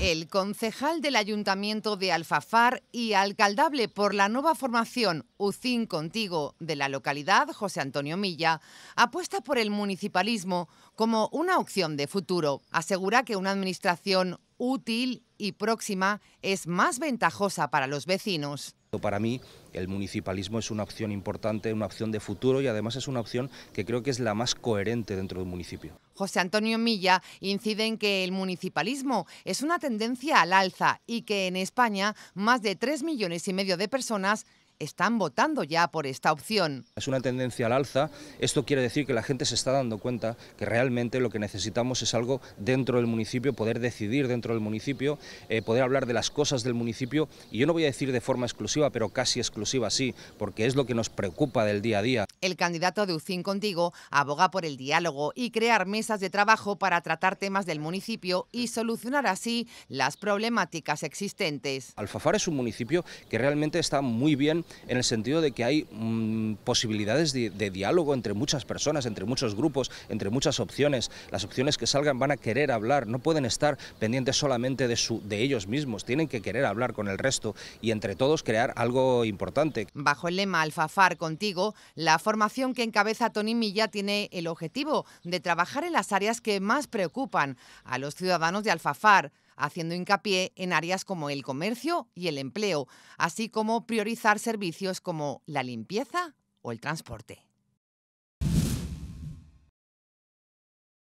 El concejal del Ayuntamiento de Alfafar y alcaldable por la nueva formación UCIN Contigo de la localidad, José Antonio Milla, apuesta por el municipalismo como una opción de futuro. Asegura que una administración útil y próxima es más ventajosa para los vecinos. Para mí el municipalismo es una opción importante, una opción de futuro y además es una opción que creo que es la más coherente dentro del municipio. José Antonio Milla incide en que el municipalismo es una tendencia al alza y que en España más de 3 millones y medio de personas están votando ya por esta opción. Es una tendencia al alza. Esto quiere decir que la gente se está dando cuenta que realmente lo que necesitamos es algo dentro del municipio, poder decidir dentro del municipio, eh, poder hablar de las cosas del municipio. Y yo no voy a decir de forma exclusiva, pero casi exclusiva sí, porque es lo que nos preocupa del día a día el candidato de UCIN Contigo aboga por el diálogo y crear mesas de trabajo para tratar temas del municipio y solucionar así las problemáticas existentes. Alfafar es un municipio que realmente está muy bien en el sentido de que hay mm, posibilidades de, diálogo entre muchas personas, entre muchos grupos, entre muchas opciones. Las opciones que salgan van a querer hablar, no pueden estar pendientes solamente de, de ellos mismos, tienen que querer hablar con el resto y entre todos crear algo importante. Bajo el lema Alfafar Contigo, la formación que encabeza Tony Milla tiene el objetivo de trabajar en las áreas que más preocupan a los ciudadanos de Alfafar haciendo hincapié en áreas como el comercio y el empleo, así como priorizar servicios como la limpieza o el transporte.